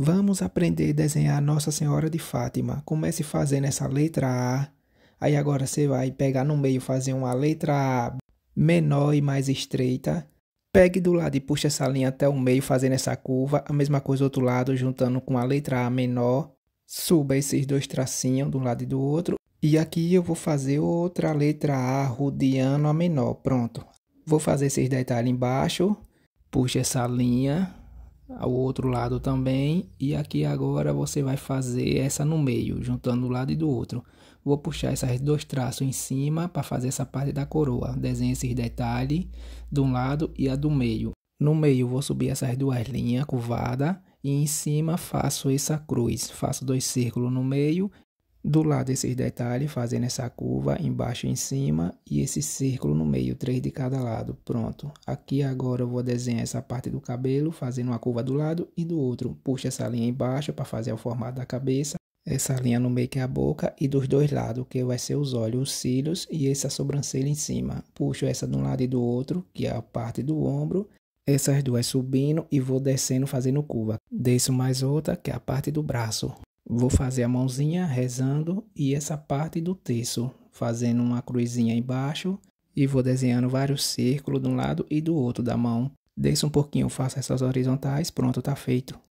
Vamos aprender a desenhar Nossa Senhora de Fátima. Comece fazendo essa letra A. Aí agora você vai pegar no meio, fazer uma letra A menor e mais estreita. Pegue do lado e puxe essa linha até o meio, fazendo essa curva. A mesma coisa do outro lado, juntando com a letra A menor. Suba esses dois tracinhos de um lado e do outro. E aqui eu vou fazer outra letra A rodeando a menor. Pronto. Vou fazer esses detalhes embaixo. Puxe essa linha ao outro lado também, e aqui agora você vai fazer essa no meio, juntando um lado e do outro. Vou puxar esses dois traços em cima para fazer essa parte da coroa. Desenhe esses detalhes de um lado e a do meio. No meio vou subir essas duas linhas curvadas e em cima faço essa cruz. Faço dois círculos no meio do lado esses detalhes, fazendo essa curva embaixo e em cima e esse círculo no meio, três de cada lado. Pronto. Aqui agora eu vou desenhar essa parte do cabelo, fazendo uma curva do lado e do outro. Puxa essa linha embaixo para fazer o formato da cabeça. Essa linha no meio que é a boca e dos dois lados, que vai ser os olhos, os cílios e essa sobrancelha em cima. Puxo essa de um lado e do outro, que é a parte do ombro essas duas subindo e vou descendo fazendo curva. Desço mais outra, que é a parte do braço. Vou fazer a mãozinha rezando e essa parte do terço, fazendo uma cruzinha embaixo e vou desenhando vários círculos de um lado e do outro da mão. Desça um pouquinho, faça essas horizontais, pronto, tá feito.